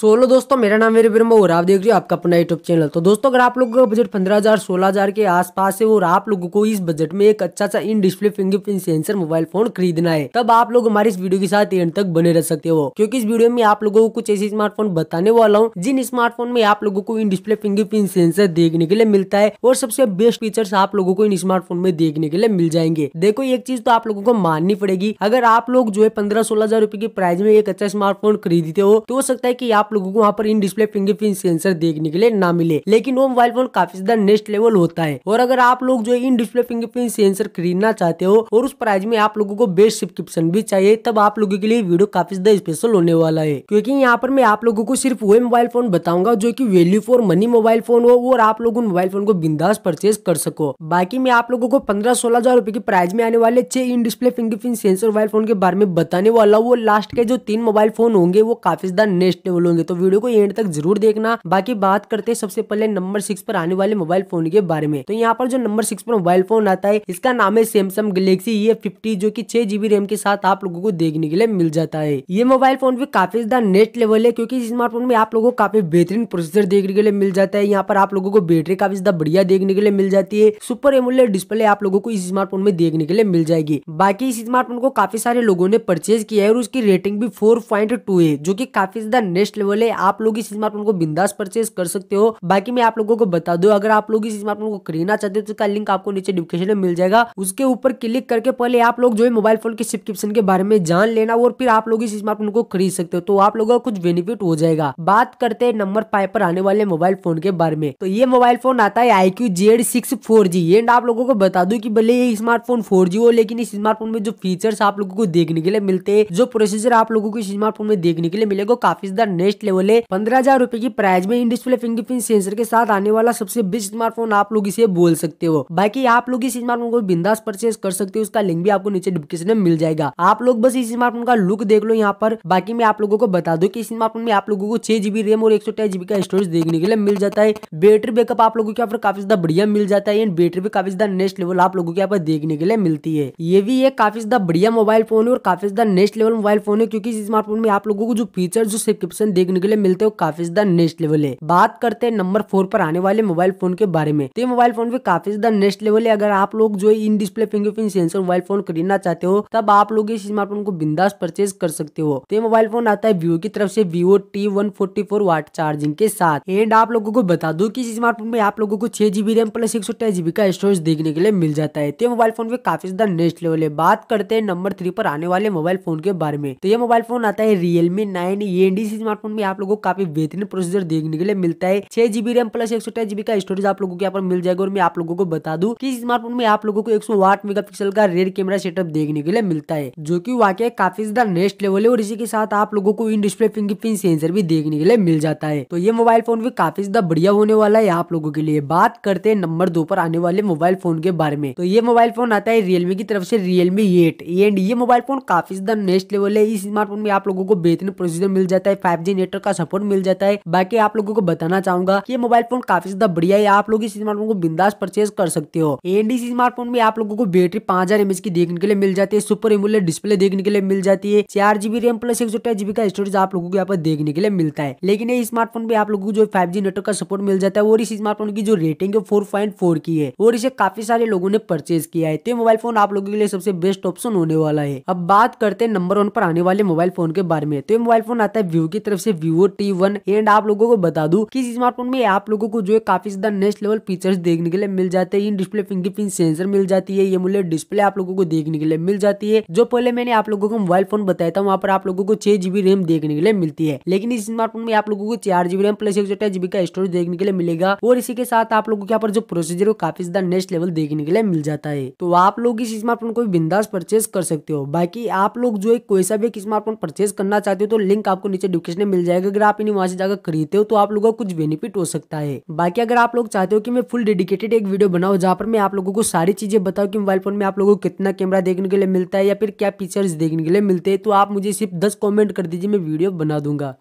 solo दोस्तों मेरा नाम मेरे ब्रह्म और आप देख रहे हो आपका अपना यूट्यूब चैनल तो दोस्तों अगर आप लोगों का बजट पंद्रह हज़ार सोलह हज़ार के आसपास है और आप लोगों को इस बजट में एक अच्छा सा in display fingerprint sensor mobile phone खरीदना है तब आप लोग हमारे इस वीडियो के साथ एंड तक बने रह सकते हो क्योंकि इस वीडियो में आप लोगों को कुछ ऐसे स्मार्टफोन बताने वाला हूँ जिन स्मार्टफोन में आप लोगों को इन डिस्प्ले फिंगरप्रिंट सेंसर देखने के लिए मिलता है और सबसे बेस्ट फीचर आप लोगों को इन स्मार्टफोन में देखने के लिए मिल जाएंगे देखो एक चीज तो आप लोगों को माननी पड़ेगी अगर आप लोग जो है पंद्रह सोलह हजार रुपए प्राइस में एक अच्छा स्मार्टफोन खरीदते हो तो हो सकता है की आप लोगों को वहाँ पर इन डिस्प्ले फिंगरप्रिंट सेंसर देखने के लिए ना मिले लेकिन वो मोबाइल फोन काफी ज्यादा नेक्स्ट लेवल होता है और अगर आप लोग जो इन डिस्प्ले फिंगरप्रिंट सेंसर खरीदना चाहते हो और उस प्राइस में आप लोगों को बेस्ट सब्सक्रिप्शन भी चाहिए तब आप लोगों के लिए वीडियो काफी ज्यादा स्पेशल होने वाला है क्योंकि यहाँ पर मैं आप लोगों को सिर्फ वही मोबाइल फोन बताऊंगा जो की value for money mobile phone हो और आप लोग उन मोबाइल फोन को बिंदास परचेज कर सको बाकी मैं आप लोगों को पंद्रह सोलह हजार रुपए की प्राइस में आने वाले छह in display fingerprint sensor mobile phone के बारे में बताने वाला वो लास्ट के जो तीन मोबाइल फोन होंगे वो काफी ज्यादा नेक्स्ट लेवल होंगे तो वीडियो को एंड तक जरूर देखना बाकी बात करते हैं सबसे पहले नंबर सिक्स पर आने वाले मोबाइल फोन के बारे में तो यहाँ पर जो नंबर सिक्स पर मोबाइल फोन आता है इसका नाम है सैमसंग गलेक्सी ये फिफ्टी जो की छह जीबी रैम के साथ आप लोगों को देखने के लिए मिल जाता है ये मोबाइल फोन भी काफी ज्यादा नेट लेवल है क्योंकि स्मार्टफोन में आप लोगों को काफी बेहतरीन प्रोसेसर देखने के लिए मिल जाता है यहाँ पर आप लोगों को बैटरी काफी ज्यादा बढ़िया देखने के लिए मिल जाती है सुपर एमुलर डिस्प्ले आप लोगों को इस स्मार्टफोन में देखने के लिए मिल जाएगी बाकी इस स्मार्टफोन को काफी सारे लोगों ने परचेज किया है और उसकी रेटिंग भी फोर है जो की काफी ज्यादा नेक्स्ट अवेलेबल है आप लोग इस स्मार्टफोन को बिंदास परचेज कर सकते हो बाकी मैं आप लोगों को बता दू अगर आप लोग इस स्मार्टफोन को खरीदना चाहते हो तो इसका लिंक आपको नीचे डिस्क्रिप्शन में मिल जाएगा उसके ऊपर क्लिक करके पहले आप लोग जो है मोबाइल फोन के सब्सक्रिप्शन के बारे में जान लेना और फिर आप लोग इस स्मार्टफोन को खरीद सकते हो तो आप लोगों का कुछ बेनिफिट हो जाएगा बात करते हैं नंबर फाइव पर आने वाले मोबाइल फोन के बारे में तो ये मोबाइल फोन आता है I Q Z six four G and आप लोगों को बता दू की भले ये स्मार्टफोन फोर जी हो लेकिन इस स्मार्टफोन में जो फीचर्स आप लोगों को देखने के लिए मिलते हैं जो प्रोसेसर आप लोगों को स्मार्टफोन में देखने के लिए मिलेगा काफी ज्यादा बेस्ट लेवल है पंद्रह हजार रूपए की प्राइस में इन डिस्प्ले फिंगरप्रिंट सेंसर के साथ आने वाला सबसे बेस्ट स्मार्टफोन आप लोग इसे बोल सकते हो बाकी आप लोग इस स्मार्टफोन को बिंदास परचेज कर सकते हो उसका लिंक भी आपको नीचे डिस्क्रिप्शन में मिल जाएगा आप लोग बस इस स्मार्टफोन का लुक देख लो यहाँ पर बाकी मैं आप लोगों को बता दू की स्मार्टफोन में आप लोगों को छह जीबी रेम और एक सौ जीबी का स्टोरेज देखने के लिए मिल जाता है बैटरी बैकअप आप लोगों के यहाँ पर काफी ज्यादा बढ़िया मिल जाता है एंड बैटरी भी काफी ज्यादा नेक्स्ट लेवल आप लोगों के यहाँ पर देखने के लिए मिलती है ये भी एक काफी ज्यादा बढ़िया मोबाइल फोन है और काफी ज्यादा नेक्स्ट लेवल मोबाइल फोन है क्योंकि इस स्मार्टफोन में आप लोगों को जो फीचर जो सब्सक्रिप्शन ऑप्शन देखने के लिए मिलते हो काफी ज्यादा नेक्स्ट लेवल है बात करते हैं नंबर फोर पर आने वाले मोबाइल फोन के बारे में तो मोबाइल फोन भी काफी ज्यादा नेक्स्ट लेवल है अगर आप लोग जो in display fingerprint sensor mobile phone खरीदना चाहते हो तब आप लोग इस स्मार्टफोन को बिंदास परचेज कर सकते हो तो मोबाइल फोन आता है वीवो की तरफ से Vivo T one forty four watt charging के साथ एंड आप लोगों को बता दो की स्मार्टफोन में आप लोगों को छह जीबी रैम प्लस एक सौ जीबी का स्टोरेज देखने के लिए मिल जाता है तो मोबाइल फोन भी काफी ज्यादा नेक्स्ट लेवल है बात करते हैं नंबर थ्री पर आने वाले मोबाइल फोन के बारे में तो ये मोबाइल फोन आता है रियलमी नाइन ए एंड इस स्मार्ट स्मार्टफोन में आप लोगों को काफी बेहतरीन प्रोसेसर देखने के लिए मिलता है छह जीबी रैम प्लस एक जीबी का स्टोरेज आप लोगों को यहाँ पर मिल जाएगा और मैं आप लोगों को बता दू की स्मार्टफोन में आप लोगों को एक पिक्सल का रेयर कैमरा सेटअप देखने के लिए मिलता है जो की वाकई काफी ज्यादा नेक्स्ट लेवल है और इसी के साथ आप लोगों को इन डिस्प्ले फिंगरप्रिंट सेंसर भी देखने के लिए मिल जाता है तो ये मोबाइल फोन भी काफी ज्यादा बढ़िया होने वाला है आप लोगों के लिए बात करते हैं नंबर दो पर आने वाले मोबाइल फोन के बारे में तो ये मोबाइल फोन आता है रियलमी की तरफ से रियलमी एट एंड ये मोबाइल फोन काफी ज्यादा नेक्स्ट लेवल है इस स्मार्टफोन में आप लोगों को बेहतरीन प्रोसीजर मिल जाता है फाइव नेटवर्क का सपोर्ट मिल जाता है बाकी आप लोगों को बताना चाहूंगा ये मोबाइल फोन काफी ज्यादा बढ़िया है आप लोग इस स्मार्टफोन को बिंदास परचेज कर सकते हो एनडी स्मार्टफोन में आप लोगों को बैटरी पांच हजार की देखने के लिए मिल जाती है सुपर एमुलर डिस्प्ले देखने के लिए मिल जाती है चार जीबी रैम प्लस एक जीबी का स्टोरेज आप लोगों को यहाँ पर देखने के लिए मिलता है लेकिन ये स्मार्टफोन में आप लोगों को जो फाइव जी नेटवर्क का सपोर्ट मिल जाता है और इस स्मार्टफोन की जो रेटिंग है फोर पॉइंट फोर की है और इसे काफी सारे लोगों ने परचेज किया है तो मोबाइल फोन आप लोगों के लिए सबसे बेस्ट ऑप्शन होने वाला है अब बात करते हैं नंबर वन पर आने वाले मोबाइल फोन के बारे में तो मोबाइल फोन आता है व्यू की तरफ तरफ से Vivo T1 वन एंड आप लोगों को बता दू कि इस स्मार्टफोन में आप लोगों को जो है काफी ज्यादा नेक्स्ट लेवल फीचर्स देखने के लिए मिल जाते हैं इन डिस्प्ले फिंगरप्रिंट सेंसर मिल जाती है ये मूल्य डिस्प्ले आप लोगों को देखने के लिए मिल जाती है जो पहले मैंने आप लोगों को मोबाइल फोन बताया था वहाँ पर आप लोगों को छह जीबी रैम देखने के लिए मिलती है लेकिन इस स्मार्टफोन में आप लोगों को चार जीबी रैम प्लस एक सौ जीबी का स्टोरेज देखने के लिए मिलेगा और इसी के साथ आप लोगों के यहाँ पर जो प्रोसीजर है काफी ज्यादा नेक्स्ट लेवल देखने के लिए मिल जाता है तो आप लोग इस स्मार्टफोन को बिंदास परचेज कर सकते हो बाकी आप लोग जो है कोई सा भी स्मार्टफोन परचेज करना चाहते हो तो लिंक आपको नीचे डिस्क्रिप्शन में मिल जाएगा अगर आप इन्हें वहाँ से जाकर खरीदते हो तो आप लोगों को कुछ बेनिफिट हो सकता है बाकी अगर आप लोग चाहते हो कि मैं फुल डेडिकेटेड एक वीडियो बनाओ जहाँ पर मैं आप लोगों को सारी चीजें बताऊँ कि मोबाइल फोन में आप लोगों को कितना कैमरा देखने के लिए मिलता है या फिर क्या फीचर्स देखने के लिए मिलते हैं तो आप मुझे सिर्फ दस कॉमेंट कर दीजिए मैं वीडियो बना दूंगा